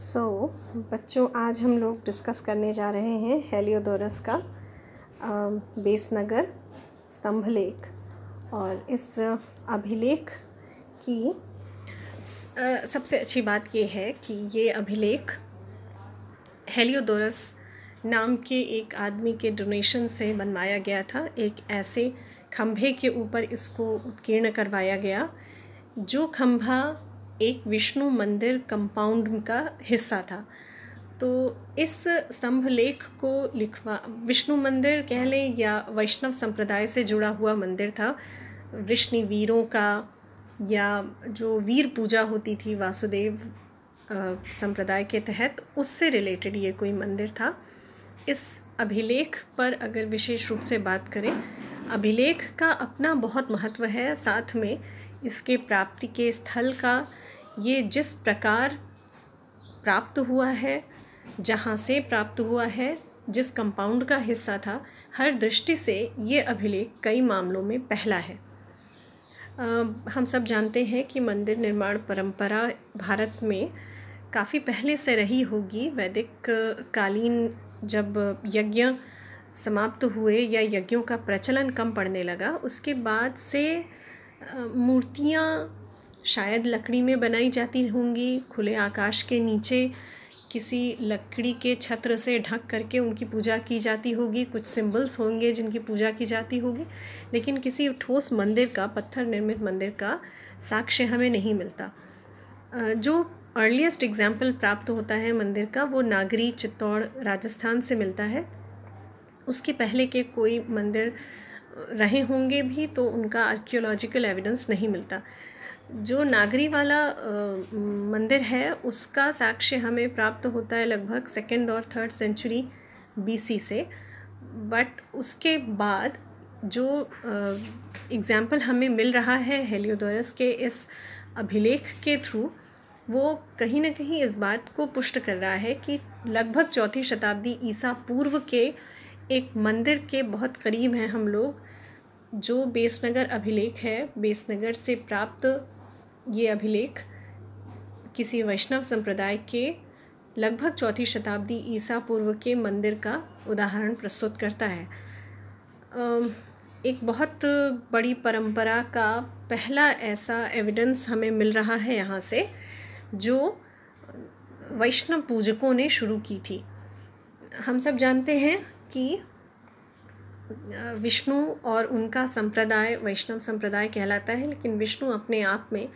सो so, बच्चों आज हम लोग डिस्कस करने जा रहे हैं हेलियोदोरस का um, बेसनगर स्तंभ लेख और इस uh, अभिलेख की uh, सबसे अच्छी बात यह है कि ये अभिलेख हेलियोदोरस नाम के एक आदमी के डोनेशन से बनवाया गया था एक ऐसे खम्भे के ऊपर इसको उत्कीर्ण करवाया गया जो खम्भा एक विष्णु मंदिर कंपाउंड का हिस्सा था तो इस स्तंभ लेख को लिखवा विष्णु मंदिर कह लें या वैष्णव संप्रदाय से जुड़ा हुआ मंदिर था विष्णु वीरों का या जो वीर पूजा होती थी वासुदेव संप्रदाय के तहत उससे रिलेटेड ये कोई मंदिर था इस अभिलेख पर अगर विशेष रूप से बात करें अभिलेख का अपना बहुत महत्व है साथ में इसके प्राप्ति के स्थल का ये जिस प्रकार प्राप्त हुआ है जहाँ से प्राप्त हुआ है जिस कंपाउंड का हिस्सा था हर दृष्टि से ये अभिलेख कई मामलों में पहला है आ, हम सब जानते हैं कि मंदिर निर्माण परंपरा भारत में काफ़ी पहले से रही होगी वैदिक कालीन जब यज्ञ समाप्त हुए या यज्ञों का प्रचलन कम पड़ने लगा उसके बाद से मूर्तियाँ शायद लकड़ी में बनाई जाती होंगी खुले आकाश के नीचे किसी लकड़ी के छत्र से ढक करके उनकी पूजा की जाती होगी कुछ सिंबल्स होंगे जिनकी पूजा की जाती होगी लेकिन किसी ठोस मंदिर का पत्थर निर्मित मंदिर का साक्ष्य हमें नहीं मिलता जो अर्लीस्ट एग्ज़ाम्पल प्राप्त होता है मंदिर का वो नागरी चित्तौड़ राजस्थान से मिलता है उसके पहले के कोई मंदिर रहे होंगे भी तो उनका आर्कियोलॉजिकल एविडेंस नहीं मिलता जो नागरी वाला मंदिर है उसका साक्ष्य हमें प्राप्त होता है लगभग सेकेंड और थर्ड सेंचुरी बीसी से बट उसके बाद जो एग्ज़ाम्पल हमें मिल रहा है हेलियोडोरस के इस अभिलेख के थ्रू वो कहीं ना कहीं इस बात को पुष्ट कर रहा है कि लगभग चौथी शताब्दी ईसा पूर्व के एक मंदिर के बहुत करीब हैं हम लोग जो बेसनगर अभिलेख है बेसनगर से प्राप्त ये अभिलेख किसी वैष्णव संप्रदाय के लगभग चौथी शताब्दी ईसा पूर्व के मंदिर का उदाहरण प्रस्तुत करता है एक बहुत बड़ी परंपरा का पहला ऐसा एविडेंस हमें मिल रहा है यहाँ से जो वैष्णव पूजकों ने शुरू की थी हम सब जानते हैं कि विष्णु और उनका संप्रदाय वैष्णव संप्रदाय कहलाता है लेकिन विष्णु अपने आप में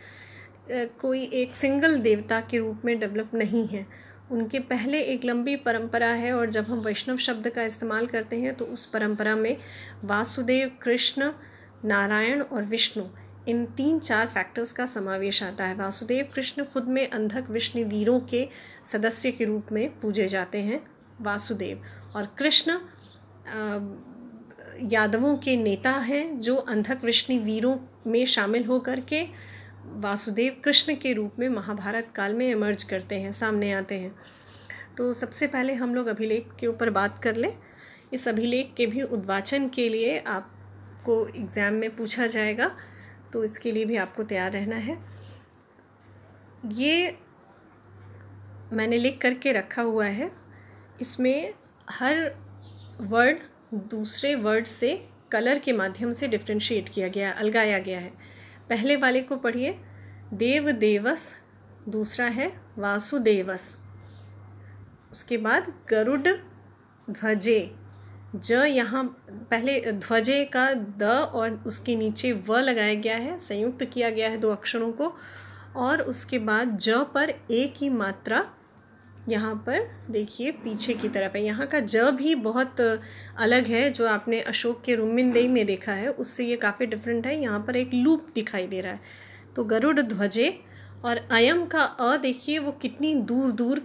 कोई एक सिंगल देवता के रूप में डेवलप नहीं है उनके पहले एक लंबी परंपरा है और जब हम वैष्णव शब्द का इस्तेमाल करते हैं तो उस परंपरा में वासुदेव कृष्ण नारायण और विष्णु इन तीन चार फैक्टर्स का समावेश आता है वासुदेव कृष्ण खुद में अंधक विष्णु वीरों के सदस्य के रूप में पूजे जाते हैं वासुदेव और कृष्ण यादवों के नेता हैं जो अंधक विष्णु वीरों में शामिल होकर के वासुदेव कृष्ण के रूप में महाभारत काल में इमर्ज करते हैं सामने आते हैं तो सबसे पहले हम लोग अभिलेख के ऊपर बात कर लें इस अभिलेख के भी उद्वाचन के लिए आपको एग्ज़ाम में पूछा जाएगा तो इसके लिए भी आपको तैयार रहना है ये मैंने लिख करके रखा हुआ है इसमें हर वर्ड दूसरे वर्ड से कलर के माध्यम से डिफ्रेंशिएट किया गया अलगाया गया है पहले वाले को पढ़िए देव देवस दूसरा है वासुदेवस उसके बाद गरुड़ ध्वजे ज यहाँ पहले ध्वजे का द और उसके नीचे व लगाया गया है संयुक्त किया गया है दो अक्षरों को और उसके बाद ज पर ए की मात्रा यहाँ पर देखिए पीछे की तरफ है यहाँ का ज भी बहुत अलग है जो आपने अशोक के रुमिनदेई में देखा है उससे ये काफ़ी डिफरेंट है यहाँ पर एक लूप दिखाई दे रहा है तो गरुड़ ध्वजे और अयम का अ देखिए वो कितनी दूर दूर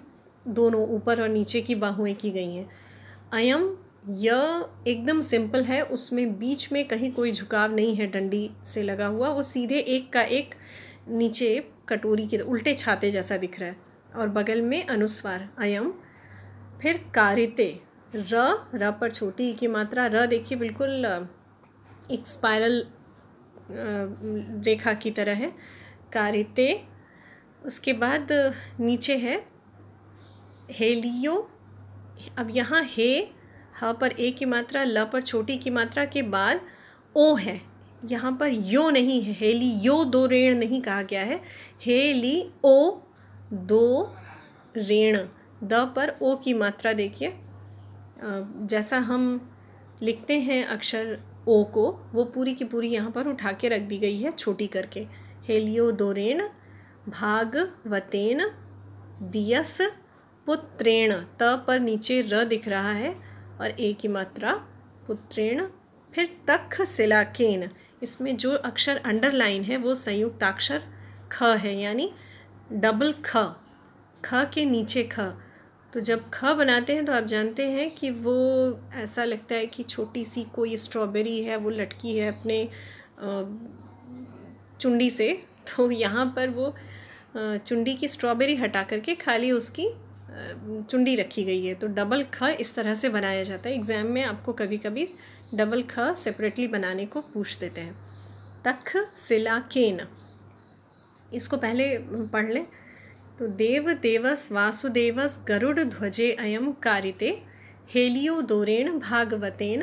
दोनों ऊपर और नीचे की बाहुएं की गई हैं अयम य एकदम सिंपल है उसमें बीच में कहीं कोई झुकाव नहीं है डंडी से लगा हुआ वो सीधे एक का एक नीचे कटोरी के उल्टे छाते जैसा दिख रहा है और बगल में अनुस्वार अयम फिर कारिते र र पर छोटी की मात्रा र देखिए बिल्कुल एक स्पायरल रेखा की तरह है कारिते उसके बाद नीचे है हेलियो अब यहाँ हे ह पर ए की मात्रा ल पर छोटी की मात्रा के बाद ओ है यहाँ पर यो नहीं है हेली यो दो रेण नहीं कहा गया है हेली ओ दो ऋण द पर ओ की मात्रा देखिए जैसा हम लिखते हैं अक्षर ओ को वो पूरी की पूरी यहाँ पर उठा के रख दी गई है छोटी करके हेलियो दो भाग वतेन दियस पुत्रेण त पर नीचे र दिख रहा है और ए की मात्रा पुत्रेण फिर तख सिलाकेन इसमें जो अक्षर अंडरलाइन है वो संयुक्त अक्षर ख है यानी डबल ख ख के नीचे ख तो जब ख बनाते हैं तो आप जानते हैं कि वो ऐसा लगता है कि छोटी सी कोई स्ट्रॉबेरी है वो लटकी है अपने चुंडी से तो यहाँ पर वो चुंडी की स्ट्रॉबेरी हटा करके खाली उसकी चुंडी रखी गई है तो डबल ख इस तरह से बनाया जाता है एग्ज़ाम में आपको कभी कभी डबल ख सेपरेटली बनाने को पूछ देते हैं तख सिला केन इसको पहले पढ़ लें तो देव देवस वासुदेवस गरुड़ ध्वजे अयम कारिते हेलियो दोरेण भागवतेन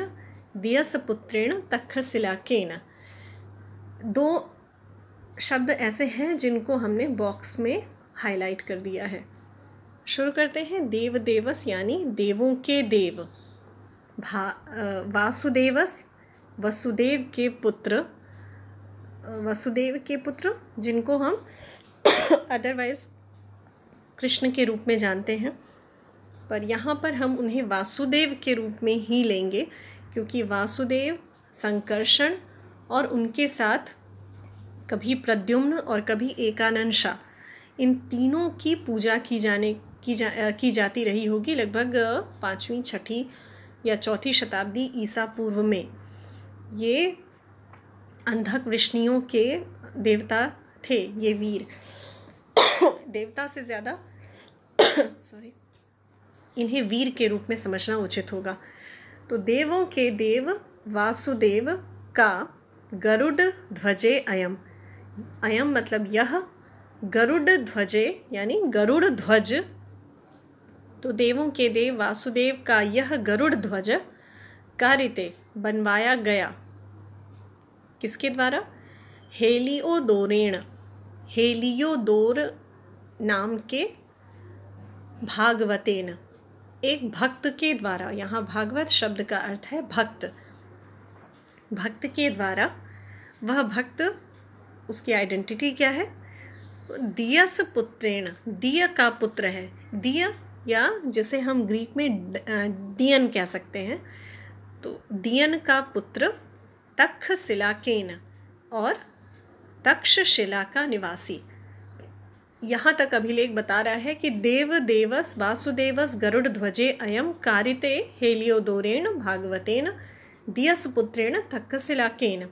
दियस पुत्रेण तखशिलाकेन दो शब्द ऐसे हैं जिनको हमने बॉक्स में हाईलाइट कर दिया है शुरू करते हैं देव देवस यानी देवों के देव भा वासुदेवस वसुदेव के पुत्र वसुदेव के पुत्र जिनको हम अदरवाइज कृष्ण के रूप में जानते हैं पर यहाँ पर हम उन्हें वासुदेव के रूप में ही लेंगे क्योंकि वासुदेव संकर्षण और उनके साथ कभी प्रद्युम्न और कभी एकानंद शाह इन तीनों की पूजा की जाने की जा की जाती रही होगी लगभग पाँचवीं छठी या चौथी शताब्दी ईसा पूर्व में ये अंधक वृष्णियों के देवता थे ये वीर देवता से ज़्यादा सॉरी इन्हें वीर के रूप में समझना उचित होगा तो देवों के देव वासुदेव का गरुड़ ध्वजे अयम अयम मतलब यह गरुड़ ध्वजे यानी गरुड़ ध्वज तो देवों के देव वासुदेव का यह गरुड़ ध्वज कारिते बनवाया गया किसके द्वारा हेलियो हेलियो हेलियोदोर नाम के भागवतेन एक भक्त के द्वारा यहाँ भागवत शब्द का अर्थ है भक्त भक्त के द्वारा वह भक्त उसकी आइडेंटिटी क्या है दियस पुत्रेण दिय का पुत्र है दिय या जिसे हम ग्रीक में दियन कह सकते हैं तो दियन का पुत्र तक्षशिला केन और तक्षशिला का निवासी यहाँ तक अभिलेख बता रहा है कि देव देवस वासुदेवस गरुड़ ध्वजे अयम कारिते हेलियोदोरेण भागवतेन दियसपुत्रेण केन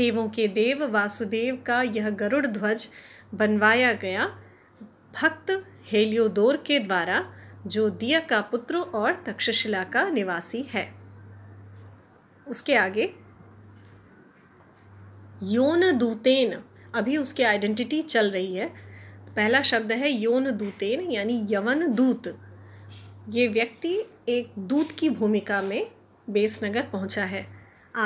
देवों के देव वासुदेव का यह गरुड़ ध्वज बनवाया गया भक्त हेलियोदोर के द्वारा जो दिया का पुत्र और तक्षशिला का निवासी है उसके आगे यौन दूतेन अभी उसकी आइडेंटिटी चल रही है पहला शब्द है यौन दूतेन यानी यवन दूत ये व्यक्ति एक दूत की भूमिका में बेसनगर पहुंचा है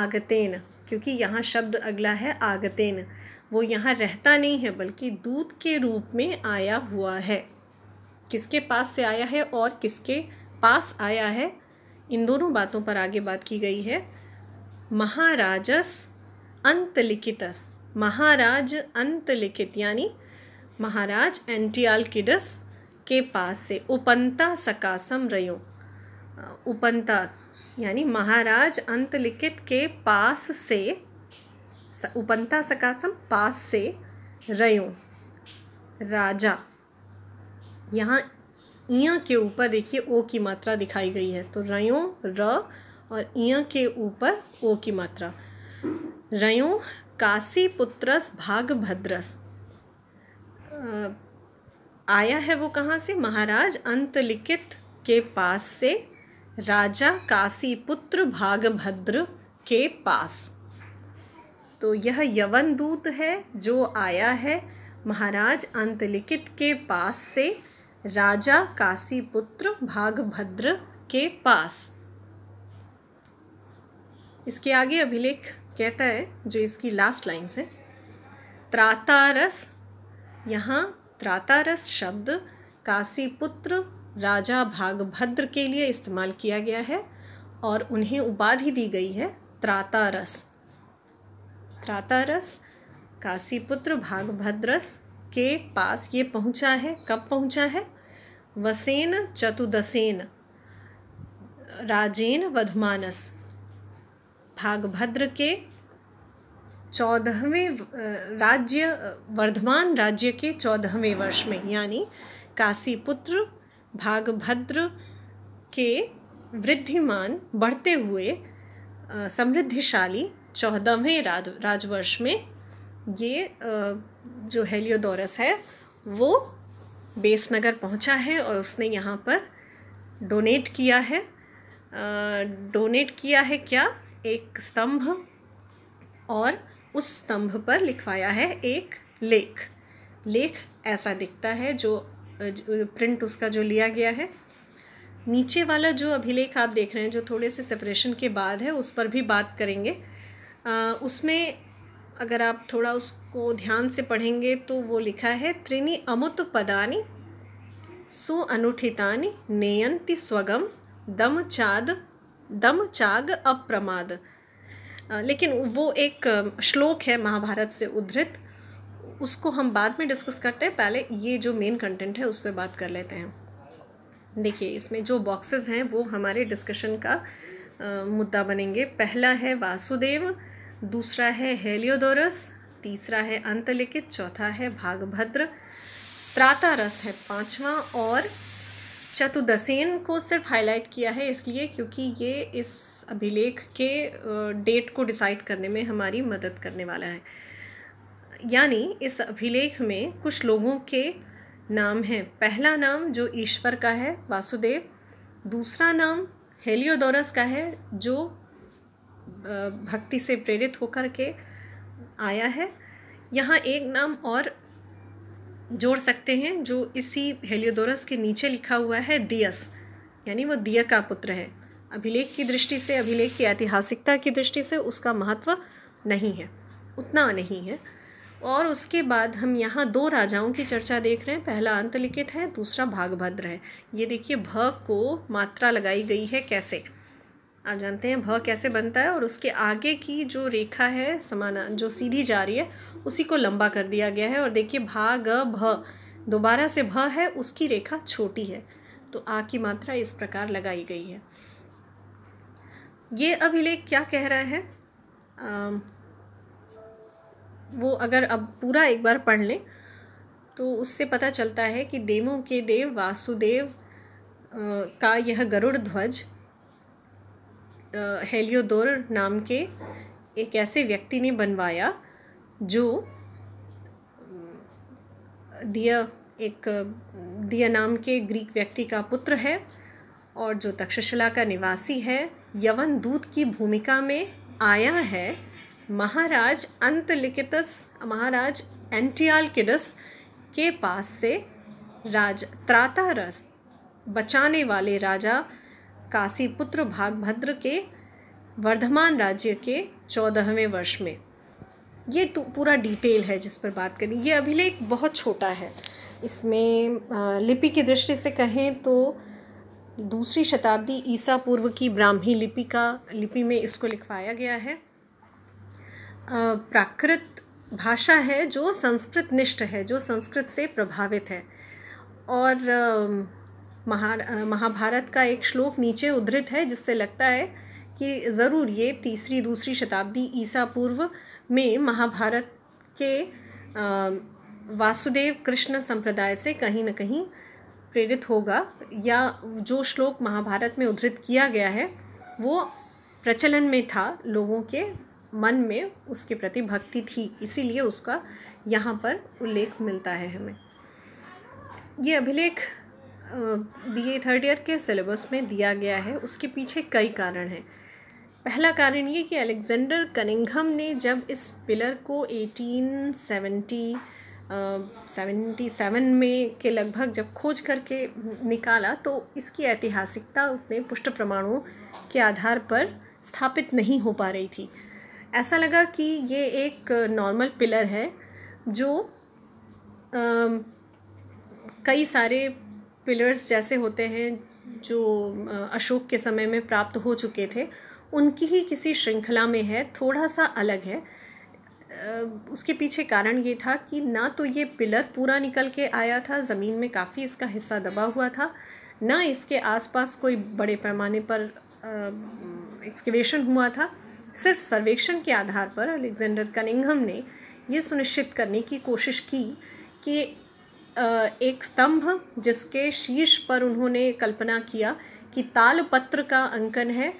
आगतेन क्योंकि यहाँ शब्द अगला है आगतेन वो यहाँ रहता नहीं है बल्कि दूत के रूप में आया हुआ है किसके पास से आया है और किसके पास आया है इन दोनों बातों पर आगे बात की गई है महाराजस अंतलिखितस महाराज अंतलिखित यानी महाराज एंटियालकिडस के पास से उपंता सकासम रयो उपंता यानी महाराज अंतलिखित के पास से उपंता सकासम पास से रयो राजा यहाँ इया के ऊपर देखिए ओ की मात्रा दिखाई गई है तो रयो र और इया के ऊपर ओ की मात्रा रयो काशीपुत्रस भागभद्रस आया है वो कहाँ से महाराज अंतलिखित के पास से राजा काशीपुत्र भागभद्र के पास तो यह यवन दूत है जो आया है महाराज अंतलिखित के पास से राजा काशीपुत्र भागभद्र के पास इसके आगे अभिलेख कहता है जो इसकी लास्ट लाइन्स है त्रातारस यहाँ त्रातारस शब्द काशीपुत्र राजा भागभद्र के लिए इस्तेमाल किया गया है और उन्हें उपाधि दी गई है त्रातारस त्रातारस काशीपुत्र भागभद्रस के पास ये पहुँचा है कब पहुँचा है वसेन चतुदसेन राजेन वधमानस भागभद्र के चौदहवें राज्य वर्धमान राज्य के चौदहवें वर्ष में यानी काशीपुत्र भागभद्र के वृद्धिमान बढ़ते हुए समृद्धिशाली चौदहवें राज राजवर्ष में ये जो हेलियोदोरस है वो बेसनगर पहुंचा है और उसने यहाँ पर डोनेट किया है डोनेट किया है क्या एक स्तंभ और उस स्तंभ पर लिखवाया है एक लेख लेख ऐसा दिखता है जो प्रिंट उसका जो लिया गया है नीचे वाला जो अभिलेख आप देख रहे हैं जो थोड़े से सेपरेशन के बाद है उस पर भी बात करेंगे आ, उसमें अगर आप थोड़ा उसको ध्यान से पढ़ेंगे तो वो लिखा है त्रिनी अमुत पदानी सुअनुठितानी नेयंति स्वगम दम चाद दम चाग अप्रमाद लेकिन वो एक श्लोक है महाभारत से उद्धृत उसको हम बाद में डिस्कस करते हैं पहले ये जो मेन कंटेंट है उस पर बात कर लेते हैं देखिए इसमें जो बॉक्सेस हैं वो हमारे डिस्कशन का आ, मुद्दा बनेंगे पहला है वासुदेव दूसरा है हेलियोदोरस तीसरा है अंतलिखित चौथा है भागभद्र त्रातारस है पांचवा और चतुर्दसेन को सिर्फ हाईलाइट किया है इसलिए क्योंकि ये इस अभिलेख के डेट को डिसाइड करने में हमारी मदद करने वाला है यानी इस अभिलेख में कुछ लोगों के नाम हैं पहला नाम जो ईश्वर का है वासुदेव दूसरा नाम हेलियोडोरस का है जो भक्ति से प्रेरित होकर के आया है यहाँ एक नाम और जोड़ सकते हैं जो इसी हेलियोदोरस के नीचे लिखा हुआ है दियस यानी वो दिया का पुत्र है अभिलेख की दृष्टि से अभिलेख की ऐतिहासिकता की दृष्टि से उसका महत्व नहीं है उतना नहीं है और उसके बाद हम यहाँ दो राजाओं की चर्चा देख रहे हैं पहला अंतलिखित है दूसरा भागभद्र है ये देखिए भ को मात्रा लगाई गई है कैसे आप जानते हैं भ कैसे बनता है और उसके आगे की जो रेखा है समाना जो सीधी जा रही है उसी को लंबा कर दिया गया है और देखिए भा ग भ दोबारा से भ है उसकी रेखा छोटी है तो आ की मात्रा इस प्रकार लगाई गई है ये अभिलेख क्या कह रहा है आ, वो अगर अब पूरा एक बार पढ़ लें तो उससे पता चलता है कि देवों के देव वासुदेव का यह गरुड़ ध्वज हेलियोदोर नाम के एक ऐसे व्यक्ति ने बनवाया जो दिया एक दिया नाम के ग्रीक व्यक्ति का पुत्र है और जो तक्षशिला का निवासी है यवन दूत की भूमिका में आया है महाराज अंतलिकितस महाराज एंटियालकिडस के पास से राज त्रातारस बचाने वाले राजा काशीपुत्र भागभद्र के वर्धमान राज्य के चौदहवें वर्ष में ये तो पूरा डिटेल है जिस पर बात करें ये अभिलेख बहुत छोटा है इसमें लिपि की दृष्टि से कहें तो दूसरी शताब्दी ईसा पूर्व की ब्राह्मी लिपि का लिपि में इसको लिखवाया गया है प्राकृत भाषा है जो संस्कृत निष्ठ है जो संस्कृत से प्रभावित है और महा महाभारत का एक श्लोक नीचे उद्धृत है जिससे लगता है कि ज़रूर ये तीसरी दूसरी शताब्दी ईसा पूर्व में महाभारत के वासुदेव कृष्ण संप्रदाय से कहीं ना कहीं प्रेरित होगा या जो श्लोक महाभारत में उद्धृत किया गया है वो प्रचलन में था लोगों के मन में उसके प्रति भक्ति थी इसीलिए उसका यहाँ पर उल्लेख मिलता है हमें ये अभिलेख बीए थर्ड ईयर के सिलेबस में दिया गया है उसके पीछे कई कारण हैं पहला कारण ये कि अलेक्जेंडर कनिंघम ने जब इस पिलर को 1870 सेवेंटी uh, सेवन में के लगभग जब खोज करके निकाला तो इसकी ऐतिहासिकता उतने पुष्ट प्रमाणों के आधार पर स्थापित नहीं हो पा रही थी ऐसा लगा कि ये एक नॉर्मल पिलर है जो uh, कई सारे पिलर्स जैसे होते हैं जो अशोक के समय में प्राप्त हो चुके थे उनकी ही किसी श्रृंखला में है थोड़ा सा अलग है उसके पीछे कारण ये था कि ना तो ये पिलर पूरा निकल के आया था ज़मीन में काफ़ी इसका हिस्सा दबा हुआ था ना इसके आसपास कोई बड़े पैमाने पर एक्सकवेशन हुआ था सिर्फ सर्वेक्षण के आधार पर अलेक्जेंडर कनिंगम ने ये सुनिश्चित करने की कोशिश की कि एक स्तंभ जिसके शीर्ष पर उन्होंने कल्पना किया कि तालपत्र का अंकन है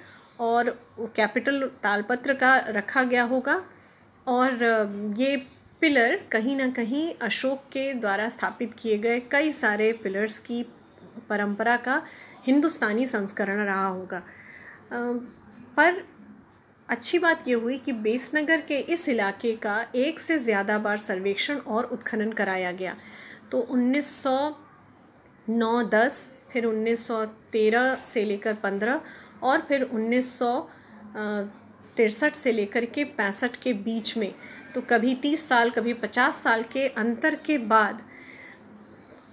और कैपिटल तालपत्र का रखा गया होगा और ये पिलर कहीं ना कहीं अशोक के द्वारा स्थापित किए गए कई सारे पिलर्स की परंपरा का हिंदुस्तानी संस्करण रहा होगा पर अच्छी बात यह हुई कि बेसनगर के इस इलाके का एक से ज़्यादा बार सर्वेक्षण और उत्खनन कराया गया तो उन्नीस सौ नौ दस फिर उन्नीस सौ तेरह से लेकर पंद्रह और फिर उन्नीस सौ तिरसठ से लेकर के पैंसठ के बीच में तो कभी तीस साल कभी पचास साल के अंतर के बाद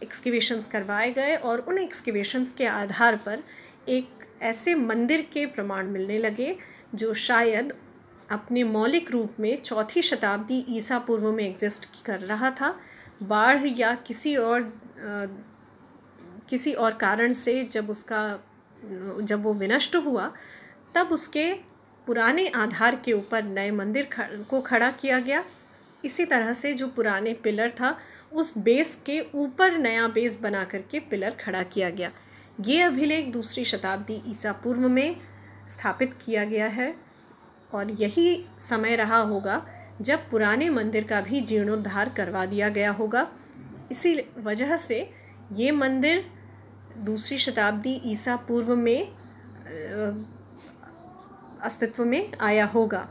एक्सकेवेशंस करवाए गए और उन एक्सकेवेशंस के आधार पर एक ऐसे मंदिर के प्रमाण मिलने लगे जो शायद अपने मौलिक रूप में चौथी शताब्दी ईसा पूर्व में एग्जिस्ट कर रहा था बाढ़ या किसी और आ, किसी और कारण से जब उसका जब वो विनष्ट हुआ तब उसके पुराने आधार के ऊपर नए मंदिर खड़ को खड़ा किया गया इसी तरह से जो पुराने पिलर था उस बेस के ऊपर नया बेस बना करके पिलर खड़ा किया गया ये अभिलेख दूसरी शताब्दी ईसा पूर्व में स्थापित किया गया है और यही समय रहा होगा जब पुराने मंदिर का भी जीर्णोद्धार करवा दिया गया होगा इसी वजह से ये मंदिर दूसरी शताब्दी ईसा पूर्व में अस्तित्व में आया होगा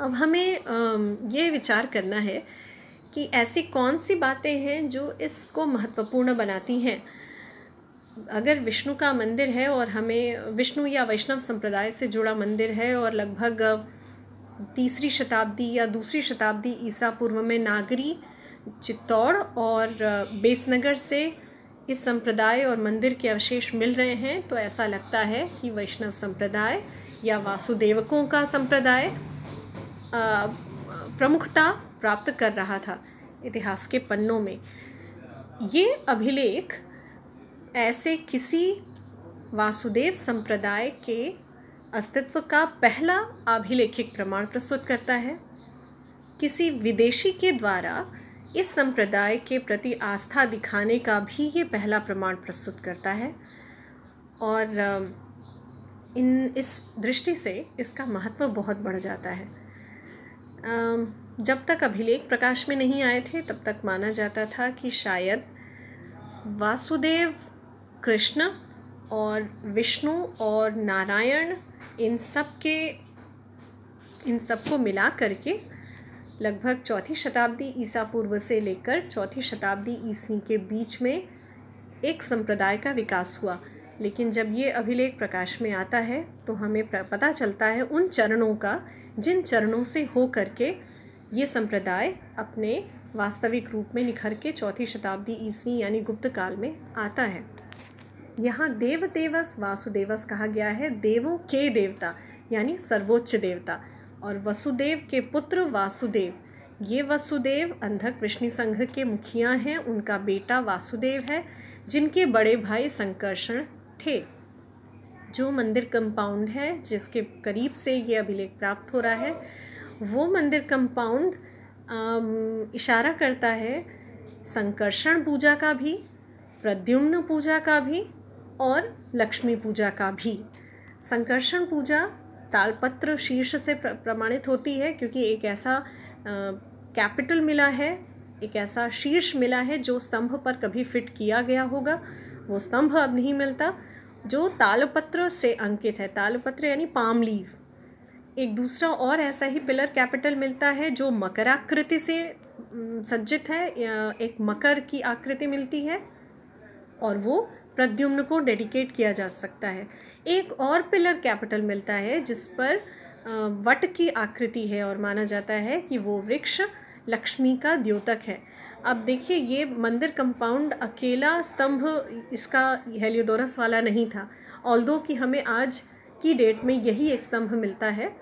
अब हमें ये विचार करना है कि ऐसी कौन सी बातें हैं जो इसको महत्वपूर्ण बनाती हैं अगर विष्णु का मंदिर है और हमें विष्णु या वैष्णव संप्रदाय से जुड़ा मंदिर है और लगभग तीसरी शताब्दी या दूसरी शताब्दी ईसा पूर्व में नागरी चित्तौड़ और बेसनगर से इस संप्रदाय और मंदिर के अवशेष मिल रहे हैं तो ऐसा लगता है कि वैष्णव संप्रदाय या वासुदेवकों का संप्रदाय प्रमुखता प्राप्त कर रहा था इतिहास के पन्नों में ये अभिलेख ऐसे किसी वासुदेव संप्रदाय के अस्तित्व का पहला अभिलेखिक प्रमाण प्रस्तुत करता है किसी विदेशी के द्वारा इस संप्रदाय के प्रति आस्था दिखाने का भी ये पहला प्रमाण प्रस्तुत करता है और इन इस दृष्टि से इसका महत्व बहुत बढ़ जाता है जब तक अभिलेख प्रकाश में नहीं आए थे तब तक माना जाता था कि शायद वासुदेव कृष्ण और विष्णु और नारायण इन सब के इन सबको मिला करके लगभग चौथी शताब्दी ईसा पूर्व से लेकर चौथी शताब्दी ईस्वी के बीच में एक संप्रदाय का विकास हुआ लेकिन जब ये अभिलेख प्रकाश में आता है तो हमें पता चलता है उन चरणों का जिन चरणों से हो करके ये संप्रदाय अपने वास्तविक रूप में निखर के चौथी शताब्दी ईस्वी यानी गुप्त काल में आता है यहाँ देव देवस वासुदेवस कहा गया है देवों के देवता यानी सर्वोच्च देवता और वसुदेव के पुत्र वासुदेव ये वसुदेव अंधक कृष्णि संघ के मुखिया हैं उनका बेटा वासुदेव है जिनके बड़े भाई संकर्षण थे जो मंदिर कंपाउंड है जिसके करीब से ये अभिलेख प्राप्त हो रहा है वो मंदिर कंपाउंड इशारा करता है संकर्षण पूजा का भी प्रद्युम्न पूजा का भी और लक्ष्मी पूजा का भी संकर्षण पूजा तालपत्र शीर्ष से प्रमाणित होती है क्योंकि एक ऐसा कैपिटल मिला है एक ऐसा शीर्ष मिला है जो स्तंभ पर कभी फिट किया गया होगा वो स्तंभ अब नहीं मिलता जो तालपत्र से अंकित है तालपत्र यानी पाम लीव एक दूसरा और ऐसा ही पिलर कैपिटल मिलता है जो मकर आकृति से सज्जित है एक मकर की आकृति मिलती है और वो प्रद्युम्न को डेडिकेट किया जा सकता है एक और पिलर कैपिटल मिलता है जिस पर वट की आकृति है और माना जाता है कि वो वृक्ष लक्ष्मी का द्योतक है अब देखिए ये मंदिर कंपाउंड अकेला स्तंभ इसका हेलियोदोरस वाला नहीं था ऑल्दो कि हमें आज की डेट में यही एक स्तंभ मिलता है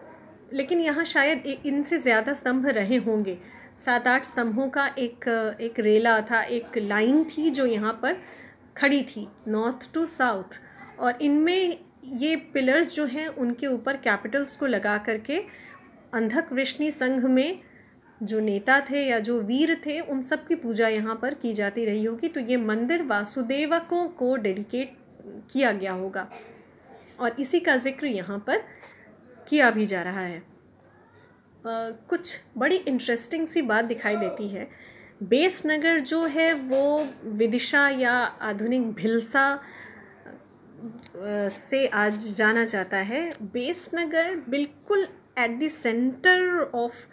लेकिन यहाँ शायद इनसे ज़्यादा स्तंभ रहे होंगे सात आठ स्तंभों का एक एक रेला था एक लाइन थी जो यहाँ पर खड़ी थी नॉर्थ टू साउथ और इनमें ये पिलर्स जो हैं उनके ऊपर कैपिटल्स को लगा करके अंधक वृष्णि संघ में जो नेता थे या जो वीर थे उन सब की पूजा यहाँ पर की जाती रही होगी तो ये मंदिर वासुदेवकों को डेडिकेट किया गया होगा और इसी का जिक्र यहाँ पर किया भी जा रहा है आ, कुछ बड़ी इंटरेस्टिंग सी बात दिखाई देती है बेस नगर जो है वो विदिशा या आधुनिक भिलसा से आज जाना जाता है बेस नगर बिल्कुल at the centre of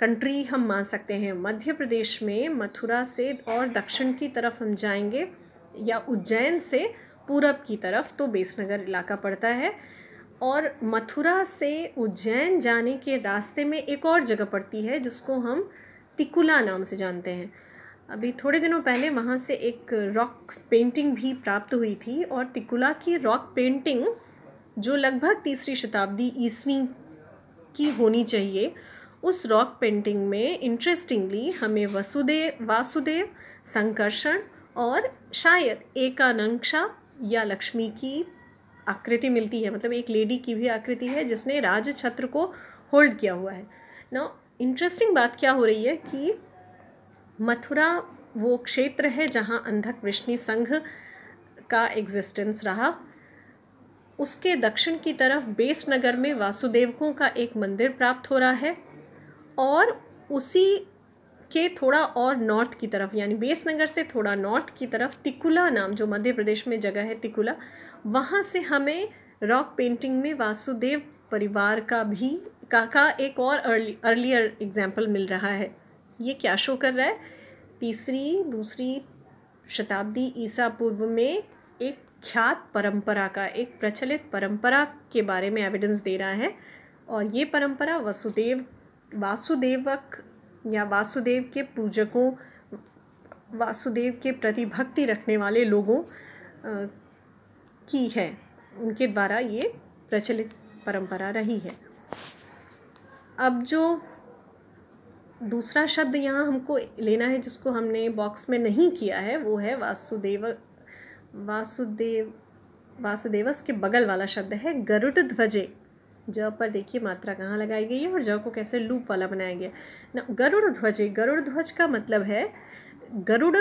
country हम मान सकते हैं मध्य प्रदेश में मथुरा से और दक्षिण की तरफ हम जाएंगे या उज्जैन से पूरब की तरफ तो बेसनगर इलाका पड़ता है और मथुरा से उज्जैन जाने के रास्ते में एक और जगह पड़ती है जिसको हम तिकुला नाम से जानते हैं अभी थोड़े दिनों पहले वहाँ से एक रॉक पेंटिंग भी प्राप्त हुई थी और तिकुला की रॉक पेंटिंग जो लगभग तीसरी शताब्दी ईस्वी की होनी चाहिए उस रॉक पेंटिंग में इंटरेस्टिंगली हमें वसुदेव वासुदेव संकर्षण और शायद एकानंक्षा या लक्ष्मी की आकृति मिलती है मतलब एक लेडी की भी आकृति है जिसने राज छत्र को होल्ड किया हुआ है ना इंटरेस्टिंग बात क्या हो रही है कि मथुरा वो क्षेत्र है जहाँ अंधक विष्णु संघ का एग्जिस्टेंस रहा उसके दक्षिण की तरफ बेस नगर में वासुदेवकों का एक मंदिर प्राप्त हो रहा है और उसी के थोड़ा और नॉर्थ की तरफ यानी बेसनगर से थोड़ा नॉर्थ की तरफ तिकुला नाम जो मध्य प्रदेश में जगह है तिकुला वहाँ से हमें रॉक पेंटिंग में वासुदेव परिवार का भी काका एक और अर्ली अर्लियर एग्ज़ाम्पल मिल रहा है ये क्या शो कर रहा है तीसरी दूसरी शताब्दी ईसा पूर्व में एक ख्यात परंपरा का एक प्रचलित परंपरा के बारे में एविडेंस दे रहा है और ये परंपरा वसुदेव वासुदेवक या वासुदेव के पूजकों वासुदेव के प्रति भक्ति रखने वाले लोगों की है उनके द्वारा ये प्रचलित परंपरा रही है अब जो दूसरा शब्द यहाँ हमको लेना है जिसको हमने बॉक्स में नहीं किया है वो है वासुदेव वासुदेव वासुदेवस के बगल वाला शब्द है गरुड़ ध्वजे ज पर देखिए मात्रा कहाँ लगाई गई है और ज को कैसे लूप वाला बनाया गया ना गरुड़ ध्वजे गरुड़ ध्वज का मतलब है गरुड़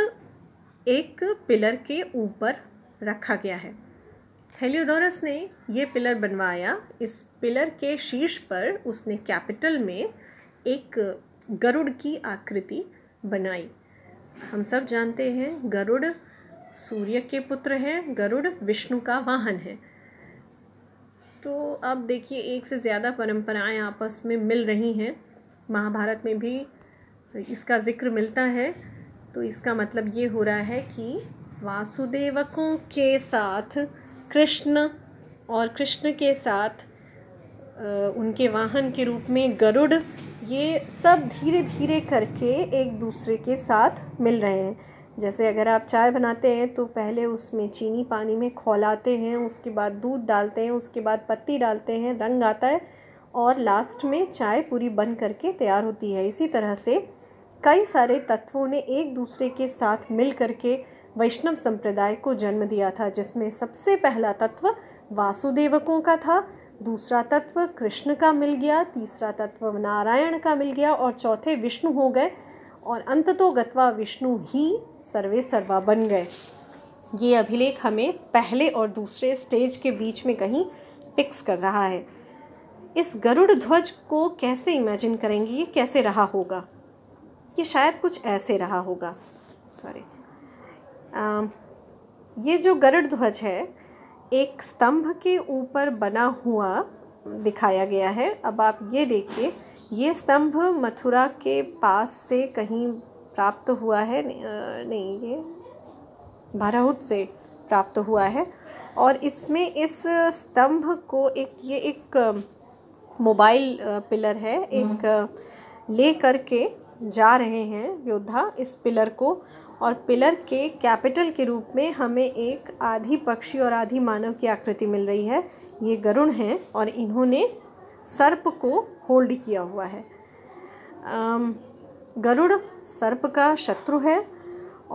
एक पिलर के ऊपर रखा गया है हेलियोडोरस ने ये पिलर बनवाया इस पिलर के शीर्ष पर उसने कैपिटल में एक गरुड़ की आकृति बनाई हम सब जानते हैं गरुड़ सूर्य के पुत्र हैं गरुड़ विष्णु का वाहन है तो अब देखिए एक से ज़्यादा परंपराएं आपस में मिल रही हैं महाभारत में भी इसका जिक्र मिलता है तो इसका मतलब ये हो रहा है कि वासुदेवकों के साथ कृष्ण और कृष्ण के साथ उनके वाहन के रूप में गरुड़ ये सब धीरे धीरे करके एक दूसरे के साथ मिल रहे हैं जैसे अगर आप चाय बनाते हैं तो पहले उसमें चीनी पानी में खौलाते हैं उसके बाद दूध डालते हैं उसके बाद पत्ती डालते हैं रंग आता है और लास्ट में चाय पूरी बन करके तैयार होती है इसी तरह से कई सारे तत्वों ने एक दूसरे के साथ मिल करके के वैष्णव संप्रदाय को जन्म दिया था जिसमें सबसे पहला तत्व वासुदेवकों का था दूसरा तत्व कृष्ण का मिल गया तीसरा तत्व नारायण का मिल गया और चौथे विष्णु हो गए और अंत तो गत्वा विष्णु ही सर्वे सर्वा बन गए ये अभिलेख हमें पहले और दूसरे स्टेज के बीच में कहीं फिक्स कर रहा है इस गरुड़ ध्वज को कैसे इमेजिन करेंगे ये कैसे रहा होगा ये शायद कुछ ऐसे रहा होगा सॉरी ये जो गरुड़ ध्वज है एक स्तंभ के ऊपर बना हुआ दिखाया गया है अब आप ये देखिए ये स्तंभ मथुरा के पास से कहीं प्राप्त हुआ है नहीं ये भराहुत से प्राप्त हुआ है और इसमें इस स्तंभ को एक ये एक मोबाइल पिलर है एक हम्म। ले करके जा रहे हैं योद्धा इस पिलर को और पिलर के कैपिटल के रूप में हमें एक आधी पक्षी और आधी मानव की आकृति मिल रही है ये गरुण हैं और इन्होंने सर्प को होल्ड किया हुआ है गरुड़ सर्प का शत्रु है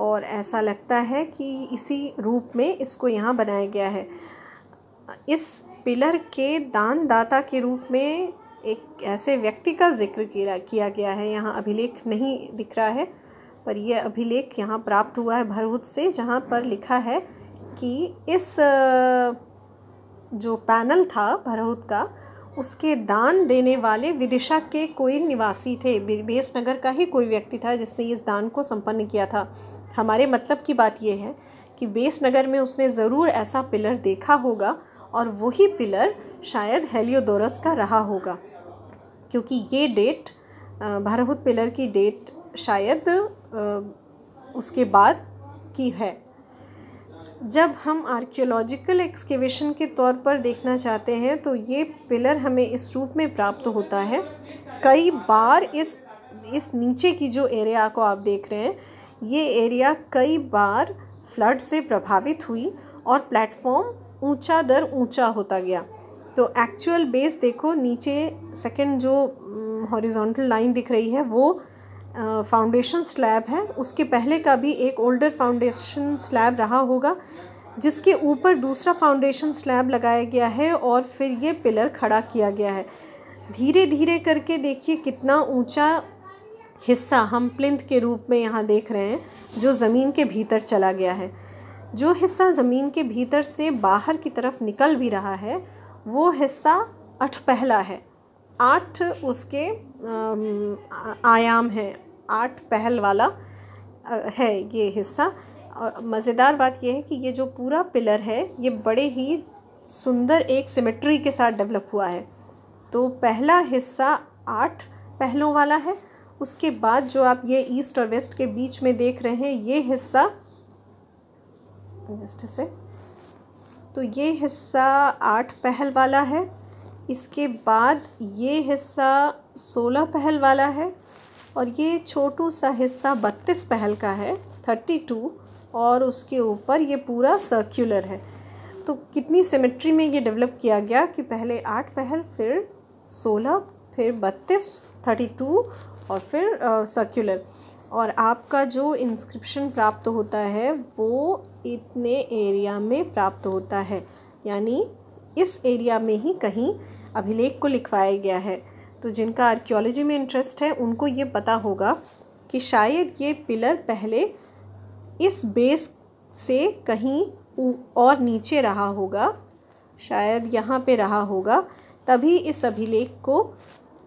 और ऐसा लगता है कि इसी रूप में इसको यहाँ बनाया गया है इस पिलर के दान दाता के रूप में एक ऐसे व्यक्ति का जिक्र किया गया है यहाँ अभिलेख नहीं दिख रहा है पर यह अभिलेख यहाँ प्राप्त हुआ है भरहुत से जहाँ पर लिखा है कि इस जो पैनल था भरहुत का उसके दान देने वाले विदिशा के कोई निवासी थे बेस नगर का ही कोई व्यक्ति था जिसने इस दान को संपन्न किया था हमारे मतलब की बात यह है कि बेस नगर में उसने ज़रूर ऐसा पिलर देखा होगा और वही पिलर शायद हेलियोडोरस का रहा होगा क्योंकि ये डेट भरहुत पिलर की डेट शायद उसके बाद की है जब हम आर्कियोलॉजिकल एक्सकेवेशन के तौर पर देखना चाहते हैं तो ये पिलर हमें इस रूप में प्राप्त होता है कई बार इस इस नीचे की जो एरिया को आप देख रहे हैं ये एरिया कई बार फ्लड से प्रभावित हुई और प्लेटफॉर्म ऊंचा दर ऊंचा होता गया तो एक्चुअल बेस देखो नीचे सेकंड जो हॉरिजॉन्टल हम्म, लाइन दिख रही है वो फाउंडेशन स्लैब है उसके पहले का भी एक ओल्डर फाउंडेशन स्लैब रहा होगा जिसके ऊपर दूसरा फाउंडेशन स्लैब लगाया गया है और फिर ये पिलर खड़ा किया गया है धीरे धीरे करके देखिए कितना ऊंचा हिस्सा हम प्लिंथ के रूप में यहाँ देख रहे हैं जो ज़मीन के भीतर चला गया है जो हिस्सा ज़मीन के भीतर से बाहर की तरफ निकल भी रहा है वो हिस्सा अठ पहला है आठ उसके आयाम है आठ पहल वाला है ये हिस्सा और मज़ेदार बात यह है कि ये जो पूरा पिलर है ये बड़े ही सुंदर एक सिमेट्री के साथ डेवलप हुआ है तो पहला हिस्सा आठ पहलों वाला है उसके बाद जो आप ये ईस्ट और वेस्ट के बीच में देख रहे हैं ये हिस्सा जस्ट से तो ये हिस्सा आठ पहल वाला है इसके बाद ये हिस्सा सोलह पहल वाला है और ये छोटू सा हिस्सा बत्तीस पहल का है थर्टी टू और उसके ऊपर ये पूरा सर्क्यूलर है तो कितनी सिमेट्री में ये डेवलप किया गया कि पहले आठ पहल फिर सोलह फिर बत्तीस थर्टी टू और फिर सर्क्यूलर और आपका जो इंस्क्रिप्शन प्राप्त होता है वो इतने एरिया में प्राप्त होता है यानी इस एरिया में ही कहीं अभिलेख को लिखवाया गया है तो जिनका आर्कियोलॉजी में इंटरेस्ट है उनको ये पता होगा कि शायद ये पिलर पहले इस बेस से कहीं और नीचे रहा होगा शायद यहाँ पे रहा होगा तभी इस अभिलेख को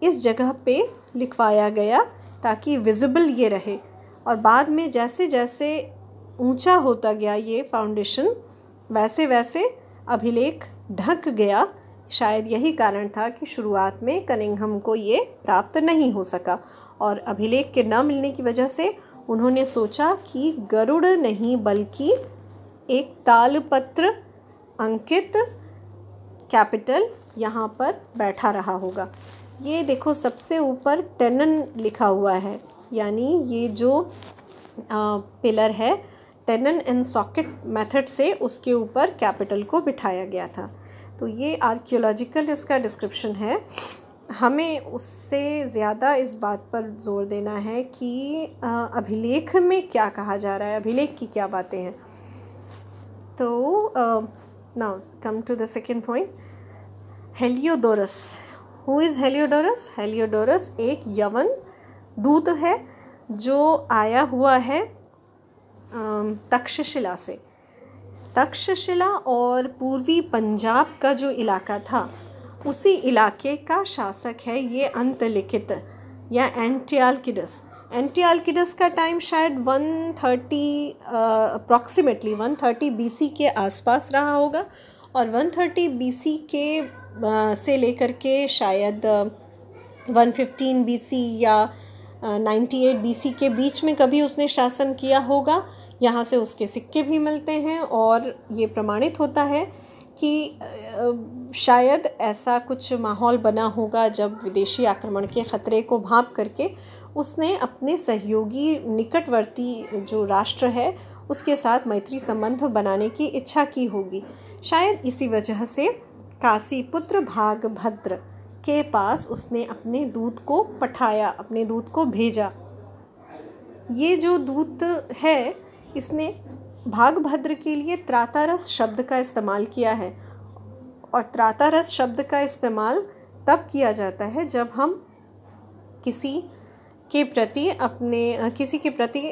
इस जगह पे लिखवाया गया ताकि विजिबल ये रहे और बाद में जैसे जैसे ऊंचा होता गया ये फाउंडेशन वैसे वैसे अभिलेख ढक गया शायद यही कारण था कि शुरुआत में कनिंघम को ये प्राप्त नहीं हो सका और अभिलेख के न मिलने की वजह से उन्होंने सोचा कि गरुड़ नहीं बल्कि एक तालपत्र अंकित कैपिटल यहाँ पर बैठा रहा होगा ये देखो सबसे ऊपर टेनन लिखा हुआ है यानी ये जो आ, पिलर है टेनन एंड सॉकेट मेथड से उसके ऊपर कैपिटल को बिठाया गया था तो ये आर्कियोलॉजिकल इसका डिस्क्रिप्शन है हमें उससे ज़्यादा इस बात पर जोर देना है कि अभिलेख में क्या कहा जा रहा है अभिलेख की क्या बातें हैं तो now come to the second point Heliodorus who is Heliodorus Heliodorus एक यवन दूत है जो आया हुआ है तक्षशिला से तक्षशिला और पूर्वी पंजाब का जो इलाका था उसी इलाके का शासक है ये अंतलिखित या एंटियालकिडस एंटियालकिडस का टाइम शायद 130 अप्रॉक्सीमेटली वन थर्टी के आसपास रहा होगा और 130 बी के आ, से लेकर के शायद आ, 115 फिफ्टीन या आ, 98 एट के बीच में कभी उसने शासन किया होगा यहाँ से उसके सिक्के भी मिलते हैं और ये प्रमाणित होता है कि शायद ऐसा कुछ माहौल बना होगा जब विदेशी आक्रमण के ख़तरे को भाँप करके उसने अपने सहयोगी निकटवर्ती जो राष्ट्र है उसके साथ मैत्री संबंध बनाने की इच्छा की होगी शायद इसी वजह से काशी पुत्र भागभद्र के पास उसने अपने दूत को पठाया अपने दूत को भेजा ये जो दूत है इसने भागभद्र के लिए त्रातारस शब्द का इस्तेमाल किया है और त्रातारस शब्द का इस्तेमाल तब किया जाता है जब हम किसी के प्रति अपने किसी के प्रति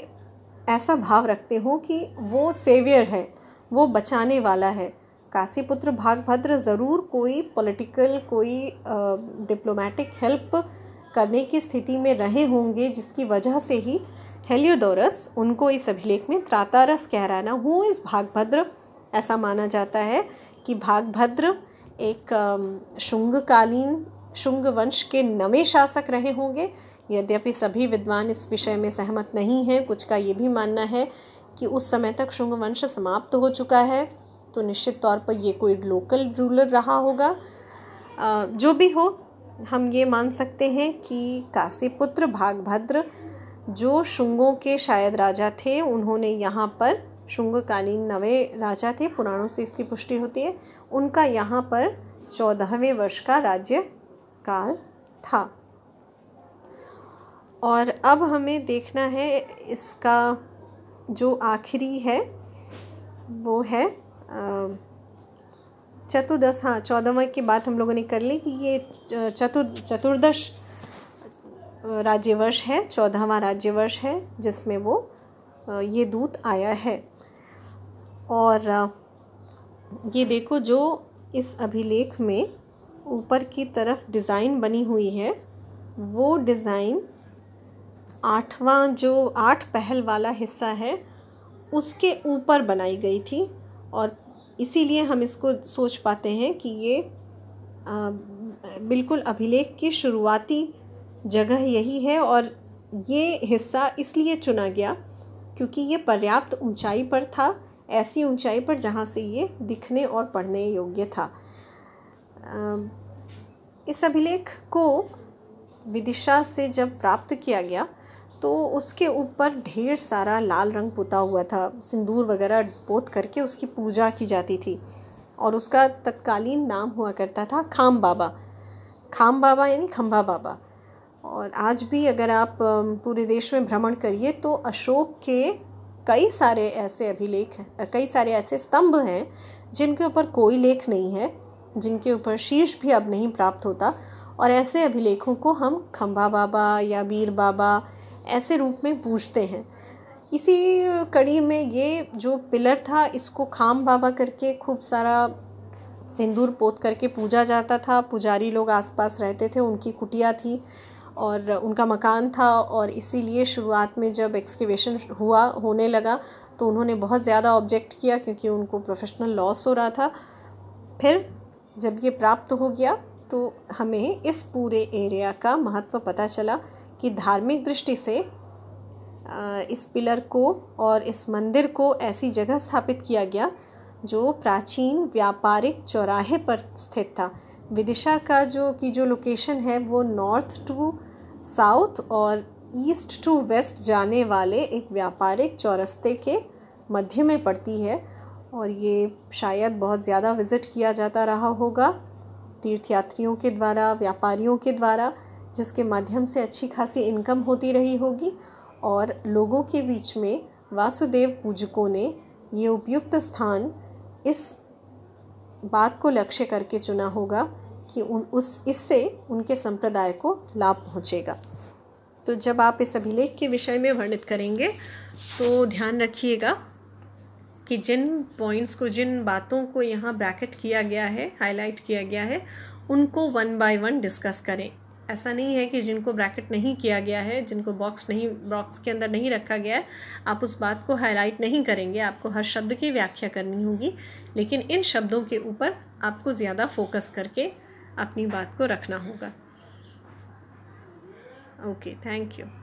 ऐसा भाव रखते हों कि वो सेवियर है वो बचाने वाला है काशीपुत्र भागभद्र ज़रूर कोई पॉलिटिकल कोई डिप्लोमेटिक हेल्प करने की स्थिति में रहे होंगे जिसकी वजह से ही हेलियोडोरस उनको इस अभिलेख में त्रातारस कह रहा है ना हु इस भागभद्र ऐसा माना जाता है कि भागभद्र एक शुंगकालीन शुंग वंश के नवे शासक रहे होंगे यद्यपि सभी विद्वान इस विषय में सहमत नहीं हैं कुछ का ये भी मानना है कि उस समय तक शुंग वंश समाप्त हो चुका है तो निश्चित तौर पर ये कोई लोकल रूलर रहा होगा जो भी हो हम ये मान सकते हैं कि काशीपुत्र भागभद्र जो शुंगों के शायद राजा थे उन्होंने यहाँ पर शुंगकालीन नवे राजा थे पुराणों से इसकी पुष्टि होती है उनका यहाँ पर चौदहवें वर्ष का राज्य काल था और अब हमें देखना है इसका जो आखिरी है वो है चतुर्दश हाँ चौदहवा की बात हम लोगों ने कर ली कि ये चतुर चतुर्दश राज्यवर्ष है चौदहवा राज्यवर्ष है जिसमें वो ये दूत आया है और ये देखो जो इस अभिलेख में ऊपर की तरफ डिज़ाइन बनी हुई है वो डिज़ाइन आठवां जो आठ पहल वाला हिस्सा है उसके ऊपर बनाई गई थी और इसीलिए हम इसको सोच पाते हैं कि ये आ, बिल्कुल अभिलेख की शुरुआती जगह यही है और ये हिस्सा इसलिए चुना गया क्योंकि ये पर्याप्त ऊंचाई पर था ऐसी ऊंचाई पर जहाँ से ये दिखने और पढ़ने योग्य था इस अभिलेख को विदिशा से जब प्राप्त किया गया तो उसके ऊपर ढेर सारा लाल रंग पुता हुआ था सिंदूर वगैरह पोत करके उसकी पूजा की जाती थी और उसका तत्कालीन नाम हुआ करता था खाम बाबा खाम बाबा यानी खम्भा बाबा और आज भी अगर आप पूरे देश में भ्रमण करिए तो अशोक के कई सारे ऐसे अभिलेख कई सारे ऐसे स्तंभ हैं जिनके ऊपर कोई लेख नहीं है जिनके ऊपर शीर्ष भी अब नहीं प्राप्त होता और ऐसे अभिलेखों को हम खम्भा बाबा या बीर बाबा ऐसे रूप में पूजते हैं इसी कड़ी में ये जो पिलर था इसको खाम बाबा करके खूब सारा सिंदूर पोत करके पूजा जाता था पुजारी लोग आसपास रहते थे उनकी कुटिया थी और उनका मकान था और इसीलिए शुरुआत में जब एक्सकेवेशन हुआ होने लगा तो उन्होंने बहुत ज़्यादा ऑब्जेक्ट किया क्योंकि उनको प्रोफेशनल लॉस हो रहा था फिर जब ये प्राप्त हो गया तो हमें इस पूरे एरिया का महत्व पता चला कि धार्मिक दृष्टि से इस पिलर को और इस मंदिर को ऐसी जगह स्थापित किया गया जो प्राचीन व्यापारिक चौराहे पर स्थित था विदिशा का जो की जो लोकेशन है वो नॉर्थ टू साउथ और ईस्ट टू वेस्ट जाने वाले एक व्यापारिक चौरस्ते के मध्य में पड़ती है और ये शायद बहुत ज़्यादा विज़िट किया जाता रहा होगा तीर्थयात्रियों के द्वारा व्यापारियों के द्वारा जिसके माध्यम से अच्छी खासी इनकम होती रही होगी और लोगों के बीच में वासुदेव पूजकों ने ये उपयुक्त स्थान इस बात को लक्ष्य करके चुना होगा कि उन उस इससे उनके संप्रदाय को लाभ पहुँचेगा तो जब आप इस अभिलेख के विषय में वर्णित करेंगे तो ध्यान रखिएगा कि जिन पॉइंट्स को जिन बातों को यहाँ ब्रैकेट किया गया है हाईलाइट किया गया है उनको वन बाय वन डिस्कस करें ऐसा नहीं है कि जिनको ब्रैकेट नहीं किया गया है जिनको बॉक्स नहीं बॉक्स के अंदर नहीं रखा गया है आप उस बात को हाईलाइट नहीं करेंगे आपको हर शब्द की व्याख्या करनी होगी लेकिन इन शब्दों के ऊपर आपको ज़्यादा फोकस करके अपनी बात को रखना होगा ओके थैंक यू